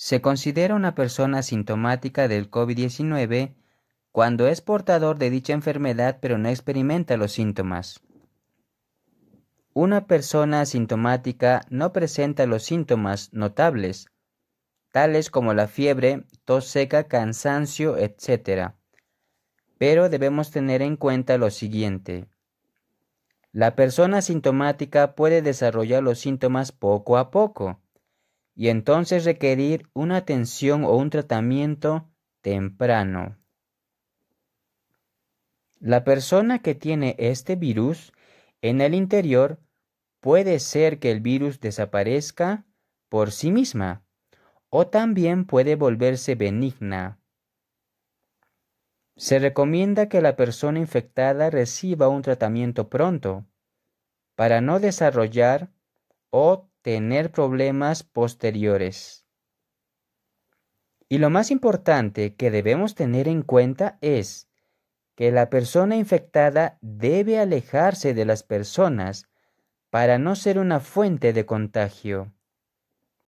Se considera una persona sintomática del COVID-19 cuando es portador de dicha enfermedad pero no experimenta los síntomas. Una persona asintomática no presenta los síntomas notables, tales como la fiebre, tos seca, cansancio, etc. Pero debemos tener en cuenta lo siguiente. La persona asintomática puede desarrollar los síntomas poco a poco y entonces requerir una atención o un tratamiento temprano. La persona que tiene este virus en el interior puede ser que el virus desaparezca por sí misma o también puede volverse benigna. Se recomienda que la persona infectada reciba un tratamiento pronto para no desarrollar o tener problemas posteriores. Y lo más importante que debemos tener en cuenta es que la persona infectada debe alejarse de las personas para no ser una fuente de contagio.